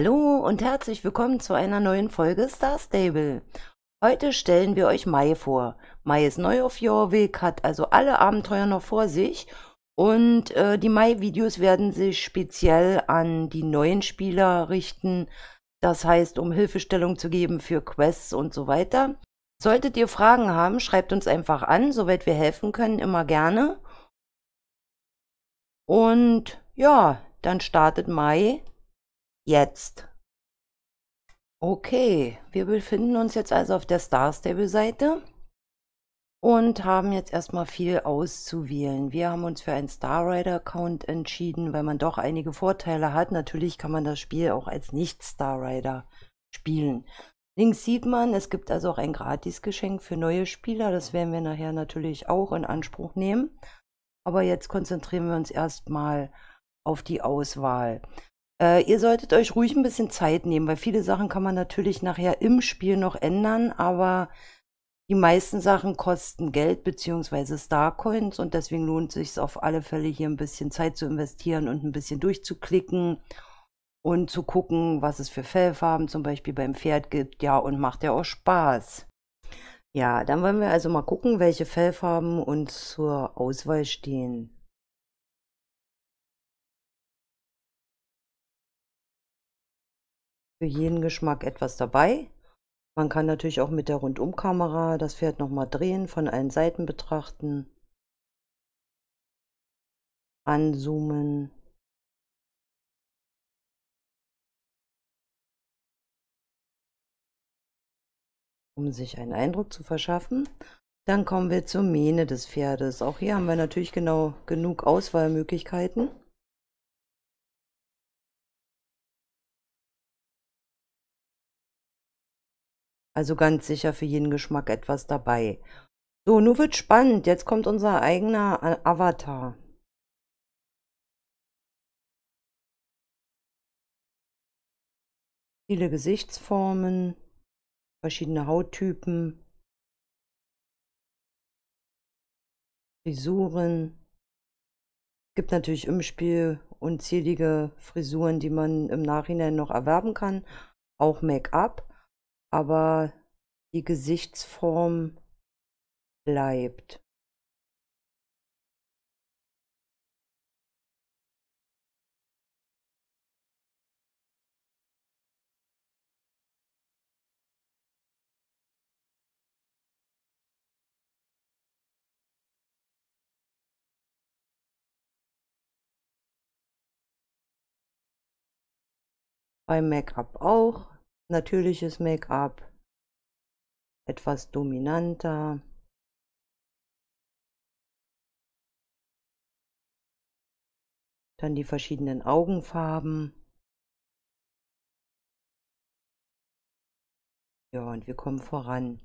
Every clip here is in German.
Hallo und herzlich willkommen zu einer neuen Folge Star Stable. Heute stellen wir euch Mai vor. Mai ist neu auf Jorvik, hat also alle Abenteuer noch vor sich und äh, die Mai-Videos werden sich speziell an die neuen Spieler richten, das heißt, um Hilfestellung zu geben für Quests und so weiter. Solltet ihr Fragen haben, schreibt uns einfach an, soweit wir helfen können, immer gerne. Und ja, dann startet Mai Jetzt. Okay, wir befinden uns jetzt also auf der Star Stable Seite und haben jetzt erstmal viel auszuwählen. Wir haben uns für einen Star Rider Account entschieden, weil man doch einige Vorteile hat. Natürlich kann man das Spiel auch als nicht Star Rider spielen. Links sieht man, es gibt also auch ein Gratisgeschenk für neue Spieler. Das werden wir nachher natürlich auch in Anspruch nehmen. Aber jetzt konzentrieren wir uns erstmal auf die Auswahl. Äh, ihr solltet euch ruhig ein bisschen Zeit nehmen, weil viele Sachen kann man natürlich nachher im Spiel noch ändern, aber die meisten Sachen kosten Geld bzw. Starcoins und deswegen lohnt es sich auf alle Fälle hier ein bisschen Zeit zu investieren und ein bisschen durchzuklicken und zu gucken, was es für Fellfarben zum Beispiel beim Pferd gibt. Ja, und macht ja auch Spaß. Ja, dann wollen wir also mal gucken, welche Fellfarben uns zur Auswahl stehen. für jeden Geschmack etwas dabei. Man kann natürlich auch mit der Rundumkamera das Pferd nochmal drehen, von allen Seiten betrachten, anzoomen. um sich einen Eindruck zu verschaffen. Dann kommen wir zur Mähne des Pferdes. Auch hier haben wir natürlich genau genug Auswahlmöglichkeiten. Also ganz sicher für jeden Geschmack etwas dabei. So, nun wird spannend. Jetzt kommt unser eigener äh, Avatar. Viele Gesichtsformen, verschiedene Hauttypen, Frisuren. Es gibt natürlich im Spiel unzählige Frisuren, die man im Nachhinein noch erwerben kann. Auch Make-up aber die Gesichtsform bleibt. beim Make-up auch natürliches Make-up, etwas dominanter. Dann die verschiedenen Augenfarben. Ja, und wir kommen voran.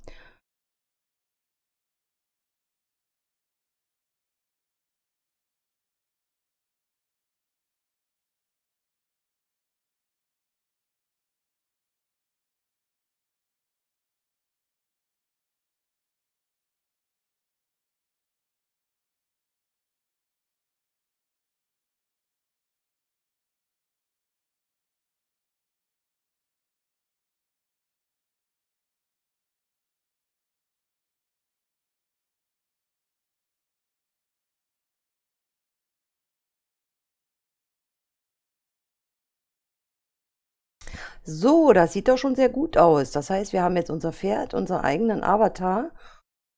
So, das sieht doch schon sehr gut aus. Das heißt, wir haben jetzt unser Pferd, unseren eigenen Avatar.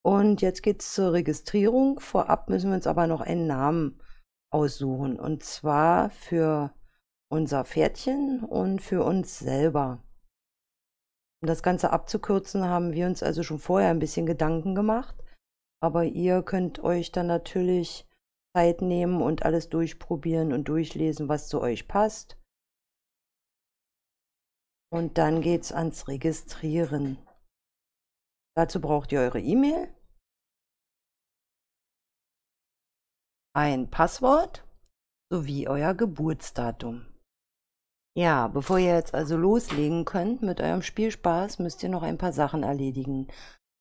Und jetzt geht's zur Registrierung. Vorab müssen wir uns aber noch einen Namen aussuchen. Und zwar für unser Pferdchen und für uns selber. Um das Ganze abzukürzen, haben wir uns also schon vorher ein bisschen Gedanken gemacht. Aber ihr könnt euch dann natürlich Zeit nehmen und alles durchprobieren und durchlesen, was zu euch passt. Und dann geht's ans Registrieren. Dazu braucht ihr eure E-Mail, ein Passwort sowie euer Geburtsdatum. Ja, bevor ihr jetzt also loslegen könnt mit eurem Spielspaß, müsst ihr noch ein paar Sachen erledigen.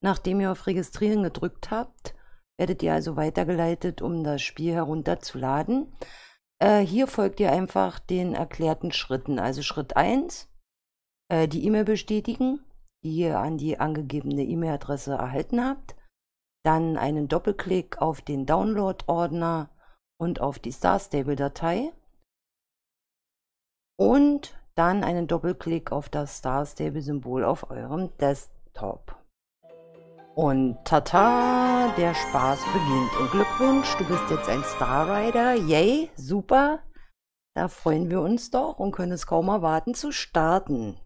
Nachdem ihr auf Registrieren gedrückt habt, werdet ihr also weitergeleitet, um das Spiel herunterzuladen. Äh, hier folgt ihr einfach den erklärten Schritten. Also Schritt 1, äh, die E-Mail bestätigen, die ihr an die angegebene E-Mail-Adresse erhalten habt. Dann einen Doppelklick auf den Download-Ordner und auf die starstable datei Und dann einen Doppelklick auf das starstable symbol auf eurem Desktop. Und tata, der Spaß beginnt. Und Glückwunsch, du bist jetzt ein Star Rider. Yay, super. Da freuen wir uns doch und können es kaum erwarten zu starten.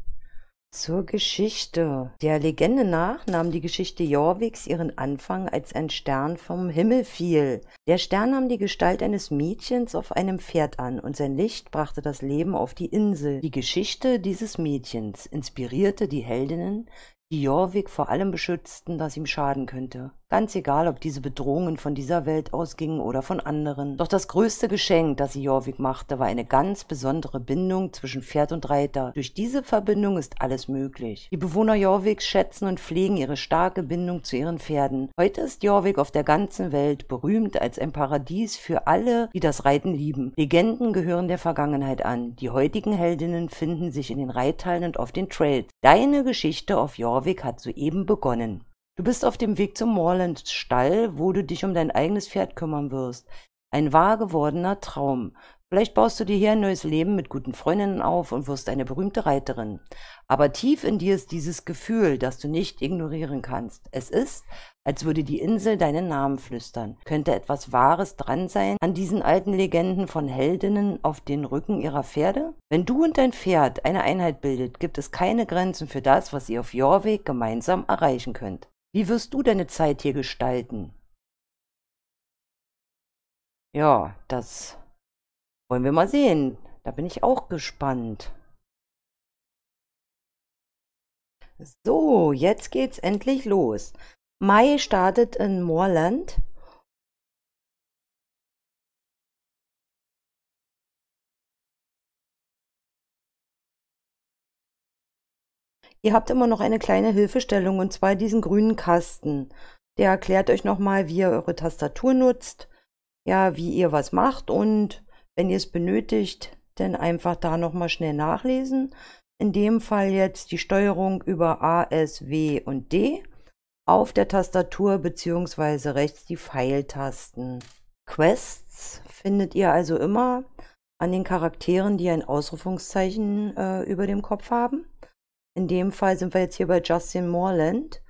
Zur Geschichte. Der Legende nach nahm die Geschichte Jorviks ihren Anfang, als ein Stern vom Himmel fiel. Der Stern nahm die Gestalt eines Mädchens auf einem Pferd an und sein Licht brachte das Leben auf die Insel. Die Geschichte dieses Mädchens inspirierte die Heldinnen, die Jorvik vor allem beschützten, das ihm schaden könnte. Ganz egal, ob diese Bedrohungen von dieser Welt ausgingen oder von anderen. Doch das größte Geschenk, das sie Jorvik machte, war eine ganz besondere Bindung zwischen Pferd und Reiter. Durch diese Verbindung ist alles möglich. Die Bewohner Jorviks schätzen und pflegen ihre starke Bindung zu ihren Pferden. Heute ist Jorvik auf der ganzen Welt berühmt als ein Paradies für alle, die das Reiten lieben. Legenden gehören der Vergangenheit an. Die heutigen Heldinnen finden sich in den Reithallen und auf den Trails. Deine Geschichte auf Jorvik hat soeben begonnen. Du bist auf dem Weg zum Moorlands Stall, wo du dich um dein eigenes Pferd kümmern wirst. Ein wahr gewordener Traum. Vielleicht baust du dir hier ein neues Leben mit guten Freundinnen auf und wirst eine berühmte Reiterin. Aber tief in dir ist dieses Gefühl, das du nicht ignorieren kannst. Es ist, als würde die Insel deinen Namen flüstern. Könnte etwas Wahres dran sein an diesen alten Legenden von Heldinnen auf den Rücken ihrer Pferde? Wenn du und dein Pferd eine Einheit bildet, gibt es keine Grenzen für das, was ihr auf Jorweg gemeinsam erreichen könnt. Wie wirst du deine Zeit hier gestalten? Ja, das wollen wir mal sehen. Da bin ich auch gespannt. So, jetzt geht's endlich los. Mai startet in Moorland Ihr habt immer noch eine kleine Hilfestellung und zwar diesen grünen Kasten. Der erklärt euch nochmal, wie ihr eure Tastatur nutzt, ja, wie ihr was macht und wenn ihr es benötigt, dann einfach da nochmal schnell nachlesen. In dem Fall jetzt die Steuerung über A, S, W und D auf der Tastatur bzw. rechts die Pfeiltasten. Quests findet ihr also immer an den Charakteren, die ein Ausrufungszeichen äh, über dem Kopf haben. In dem Fall sind wir jetzt hier bei Justin Moreland.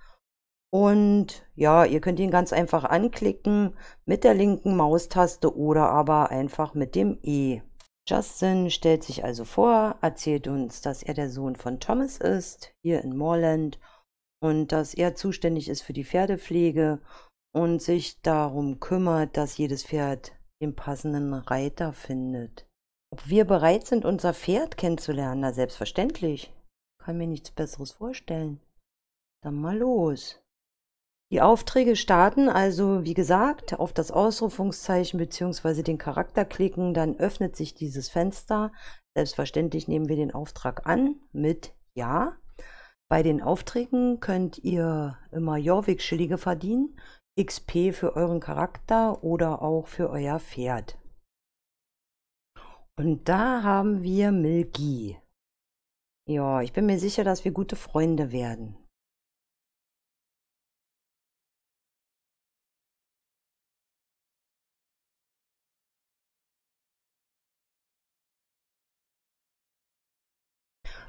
Und ja, ihr könnt ihn ganz einfach anklicken mit der linken Maustaste oder aber einfach mit dem E. Justin stellt sich also vor, erzählt uns, dass er der Sohn von Thomas ist, hier in Moreland, und dass er zuständig ist für die Pferdepflege und sich darum kümmert, dass jedes Pferd den passenden Reiter findet. Ob wir bereit sind, unser Pferd kennenzulernen? Na, selbstverständlich kann mir nichts Besseres vorstellen. Dann mal los. Die Aufträge starten also, wie gesagt, auf das Ausrufungszeichen bzw. den Charakter klicken, dann öffnet sich dieses Fenster. Selbstverständlich nehmen wir den Auftrag an mit Ja. Bei den Aufträgen könnt ihr immer Jorvik-Schillige verdienen, XP für euren Charakter oder auch für euer Pferd. Und da haben wir Milgi. Ja, ich bin mir sicher, dass wir gute Freunde werden.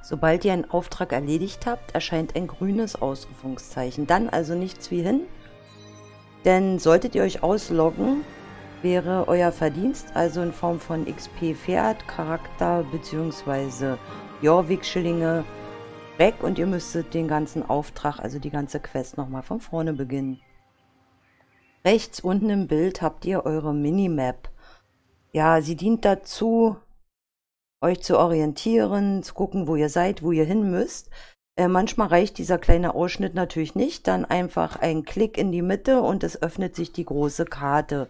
Sobald ihr einen Auftrag erledigt habt, erscheint ein grünes Ausrufungszeichen. Dann also nichts wie hin, denn solltet ihr euch ausloggen, wäre euer Verdienst also in Form von XP Pferd, Charakter bzw. Jorvik-Schillinge weg und ihr müsstet den ganzen Auftrag, also die ganze Quest nochmal von vorne beginnen. Rechts unten im Bild habt ihr eure Minimap. Ja, sie dient dazu, euch zu orientieren, zu gucken, wo ihr seid, wo ihr hin müsst. Äh, manchmal reicht dieser kleine Ausschnitt natürlich nicht. Dann einfach ein Klick in die Mitte und es öffnet sich die große Karte.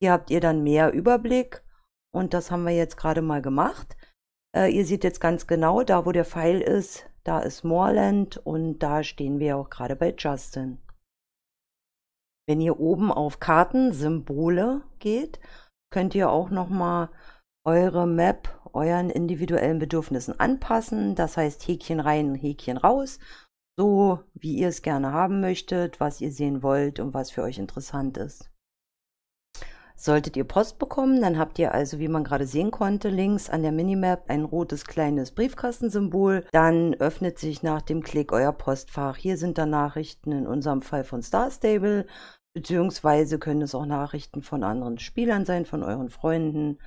Hier habt ihr dann mehr Überblick und das haben wir jetzt gerade mal gemacht. Äh, ihr seht jetzt ganz genau, da wo der Pfeil ist, da ist Moreland und da stehen wir auch gerade bei Justin. Wenn ihr oben auf Karten, Symbole geht, könnt ihr auch nochmal eure Map euren individuellen Bedürfnissen anpassen. Das heißt Häkchen rein, Häkchen raus, so wie ihr es gerne haben möchtet, was ihr sehen wollt und was für euch interessant ist. Solltet ihr Post bekommen, dann habt ihr also, wie man gerade sehen konnte, links an der Minimap ein rotes kleines Briefkastensymbol. Dann öffnet sich nach dem Klick euer Postfach. Hier sind dann Nachrichten, in unserem Fall von Star Stable, beziehungsweise können es auch Nachrichten von anderen Spielern sein, von euren Freunden,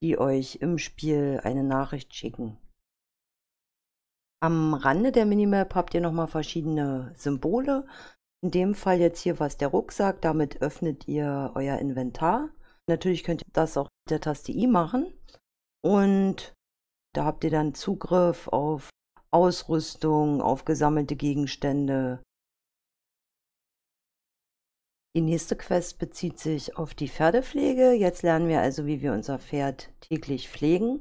die euch im Spiel eine Nachricht schicken. Am Rande der Minimap habt ihr nochmal verschiedene Symbole. In dem Fall jetzt hier was der Rucksack. Damit öffnet ihr euer Inventar. Natürlich könnt ihr das auch mit der Taste I machen. Und da habt ihr dann Zugriff auf Ausrüstung, auf gesammelte Gegenstände. Die nächste Quest bezieht sich auf die Pferdepflege. Jetzt lernen wir also, wie wir unser Pferd täglich pflegen.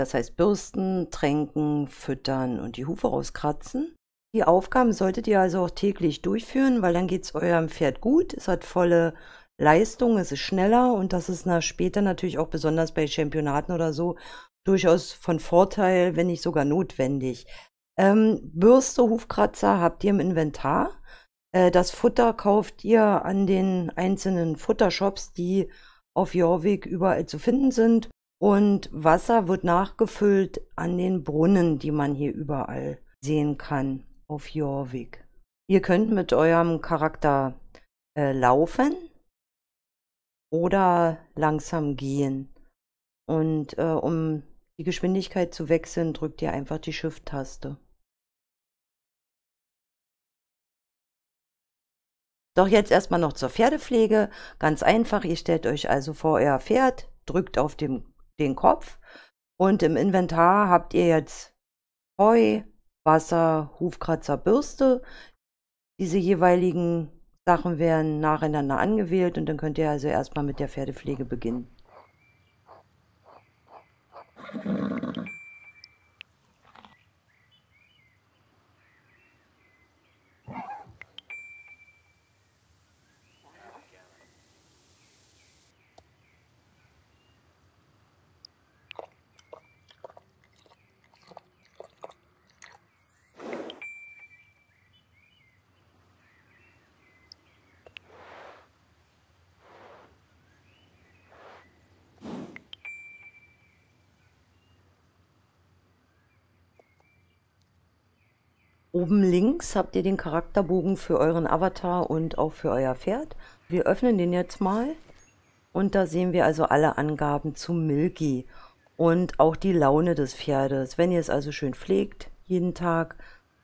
das heißt bürsten, tränken, füttern und die Hufe rauskratzen. Die Aufgaben solltet ihr also auch täglich durchführen, weil dann geht es eurem Pferd gut, es hat volle Leistung, es ist schneller und das ist nach später natürlich auch besonders bei Championaten oder so durchaus von Vorteil, wenn nicht sogar notwendig. Ähm, Bürste, Hufkratzer habt ihr im Inventar. Äh, das Futter kauft ihr an den einzelnen Futtershops, die auf Jorvik überall zu finden sind. Und Wasser wird nachgefüllt an den Brunnen, die man hier überall sehen kann auf Jorvik. Ihr könnt mit eurem Charakter äh, laufen oder langsam gehen. Und äh, um die Geschwindigkeit zu wechseln, drückt ihr einfach die Shift-Taste. Doch jetzt erstmal noch zur Pferdepflege. Ganz einfach, ihr stellt euch also vor euer Pferd, drückt auf dem den Kopf. Und im Inventar habt ihr jetzt Heu, Wasser, Hufkratzer, Bürste. Diese jeweiligen Sachen werden nacheinander angewählt und dann könnt ihr also erstmal mit der Pferdepflege beginnen. Oben links habt ihr den Charakterbogen für euren Avatar und auch für euer Pferd. Wir öffnen den jetzt mal und da sehen wir also alle Angaben zu Milky und auch die Laune des Pferdes. Wenn ihr es also schön pflegt, jeden Tag,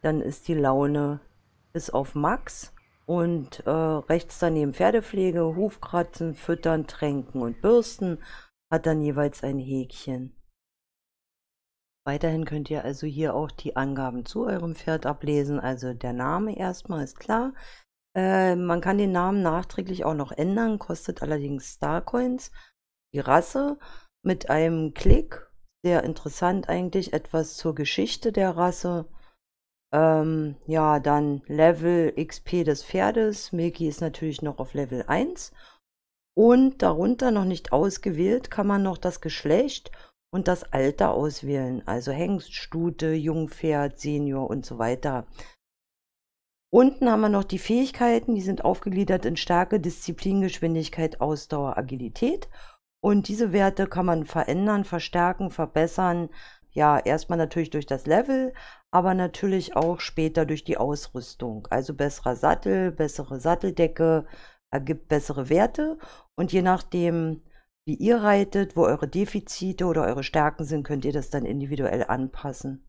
dann ist die Laune bis auf Max. Und äh, rechts daneben Pferdepflege, Hufkratzen, Füttern, Tränken und Bürsten hat dann jeweils ein Häkchen. Weiterhin könnt ihr also hier auch die Angaben zu eurem Pferd ablesen. Also der Name erstmal ist klar. Äh, man kann den Namen nachträglich auch noch ändern, kostet allerdings Starcoins. Die Rasse mit einem Klick, sehr interessant eigentlich, etwas zur Geschichte der Rasse. Ähm, ja, dann Level XP des Pferdes. Milky ist natürlich noch auf Level 1. Und darunter noch nicht ausgewählt kann man noch das Geschlecht und das Alter auswählen, also Hengst, Stute, Jungpferd, Senior und so weiter. Unten haben wir noch die Fähigkeiten, die sind aufgegliedert in Stärke, Disziplin, Geschwindigkeit, Ausdauer, Agilität. Und diese Werte kann man verändern, verstärken, verbessern. Ja, erstmal natürlich durch das Level, aber natürlich auch später durch die Ausrüstung. Also besserer Sattel, bessere Satteldecke ergibt bessere Werte. Und je nachdem, wie ihr reitet, wo eure Defizite oder eure Stärken sind, könnt ihr das dann individuell anpassen.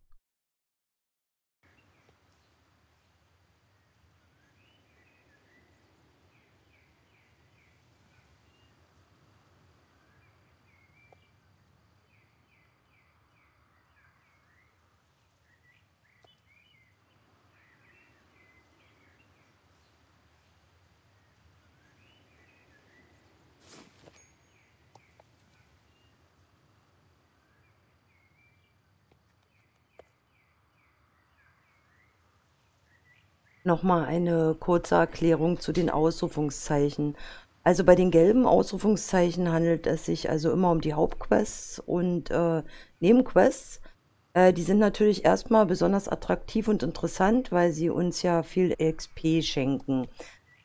Nochmal eine kurze Erklärung zu den Ausrufungszeichen. Also bei den gelben Ausrufungszeichen handelt es sich also immer um die Hauptquests und äh, Nebenquests. Äh, die sind natürlich erstmal besonders attraktiv und interessant, weil sie uns ja viel XP schenken.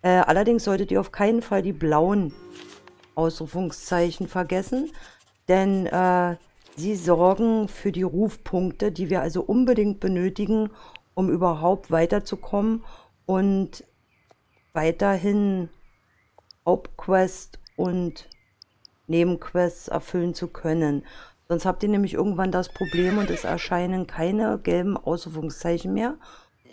Äh, allerdings solltet ihr auf keinen Fall die blauen Ausrufungszeichen vergessen, denn äh, sie sorgen für die Rufpunkte, die wir also unbedingt benötigen, um überhaupt weiterzukommen und weiterhin Hauptquests und Nebenquests erfüllen zu können. Sonst habt ihr nämlich irgendwann das Problem und es erscheinen keine gelben Ausrufungszeichen mehr.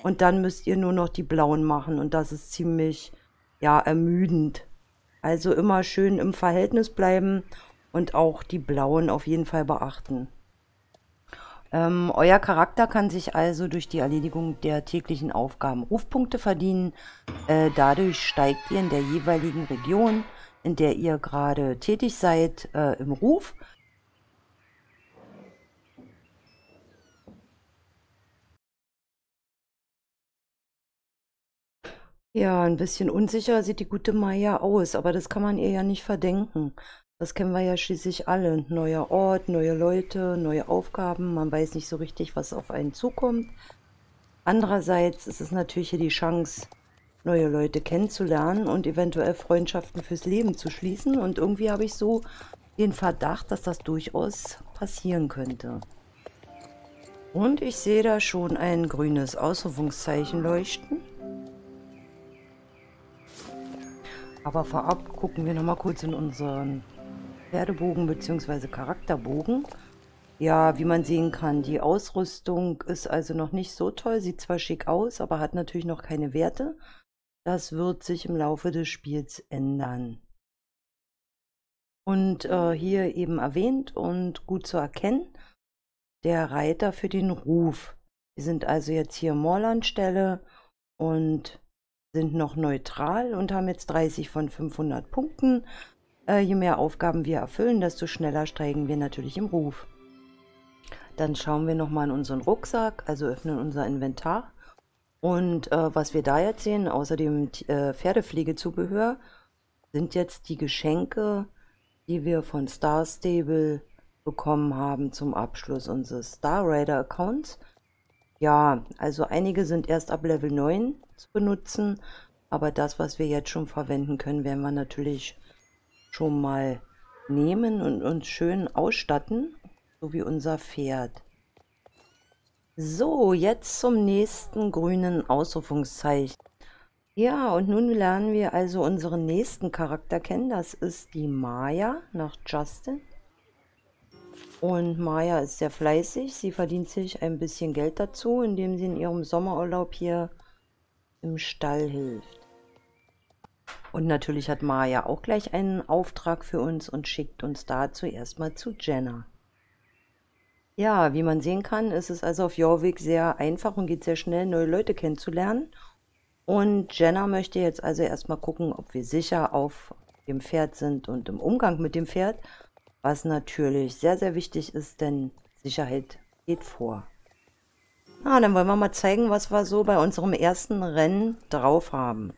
Und dann müsst ihr nur noch die blauen machen und das ist ziemlich, ja, ermüdend. Also immer schön im Verhältnis bleiben und auch die blauen auf jeden Fall beachten. Ähm, euer Charakter kann sich also durch die Erledigung der täglichen Aufgaben Rufpunkte verdienen. Äh, dadurch steigt ihr in der jeweiligen Region, in der ihr gerade tätig seid, äh, im Ruf. Ja, ein bisschen unsicher sieht die gute Maya aus, aber das kann man ihr ja nicht verdenken. Das kennen wir ja schließlich alle. Neuer Ort, neue Leute, neue Aufgaben. Man weiß nicht so richtig, was auf einen zukommt. Andererseits ist es natürlich hier die Chance, neue Leute kennenzulernen und eventuell Freundschaften fürs Leben zu schließen. Und irgendwie habe ich so den Verdacht, dass das durchaus passieren könnte. Und ich sehe da schon ein grünes Ausrufungszeichen leuchten. Aber vorab gucken wir nochmal kurz in unseren Pferdebogen bzw. Charakterbogen. Ja, wie man sehen kann, die Ausrüstung ist also noch nicht so toll, sieht zwar schick aus, aber hat natürlich noch keine Werte. Das wird sich im Laufe des Spiels ändern. Und äh, hier eben erwähnt und gut zu erkennen, der Reiter für den Ruf. Wir sind also jetzt hier Morlandstelle und sind noch neutral und haben jetzt 30 von 500 Punkten. Äh, je mehr Aufgaben wir erfüllen, desto schneller steigen wir natürlich im Ruf. Dann schauen wir nochmal in unseren Rucksack, also öffnen unser Inventar. Und äh, was wir da jetzt sehen, außer dem äh, Pferdepflegezubehör, sind jetzt die Geschenke, die wir von Star Stable bekommen haben zum Abschluss unseres Star Raider Accounts. Ja, also einige sind erst ab Level 9 zu benutzen, aber das, was wir jetzt schon verwenden können, werden wir natürlich schon mal nehmen und uns schön ausstatten, so wie unser Pferd. So, jetzt zum nächsten grünen Ausrufungszeichen. Ja, und nun lernen wir also unseren nächsten Charakter kennen. Das ist die Maya nach Justin. Und Maya ist sehr fleißig. Sie verdient sich ein bisschen Geld dazu, indem sie in ihrem Sommerurlaub hier im Stall hilft. Und natürlich hat Maya auch gleich einen Auftrag für uns und schickt uns dazu erstmal zu Jenna. Ja, wie man sehen kann, ist es also auf Jorvik sehr einfach und geht sehr schnell, neue Leute kennenzulernen. Und Jenna möchte jetzt also erstmal gucken, ob wir sicher auf dem Pferd sind und im Umgang mit dem Pferd, was natürlich sehr, sehr wichtig ist, denn Sicherheit geht vor. Na, dann wollen wir mal zeigen, was wir so bei unserem ersten Rennen drauf haben.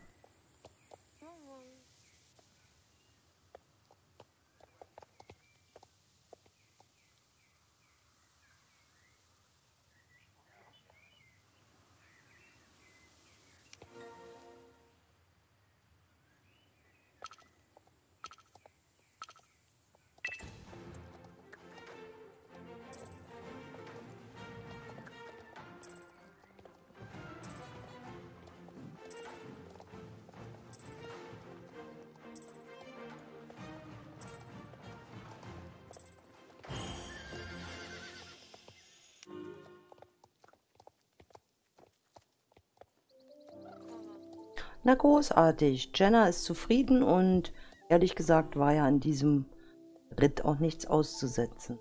Na großartig. Jenna ist zufrieden und ehrlich gesagt war ja an diesem Ritt auch nichts auszusetzen.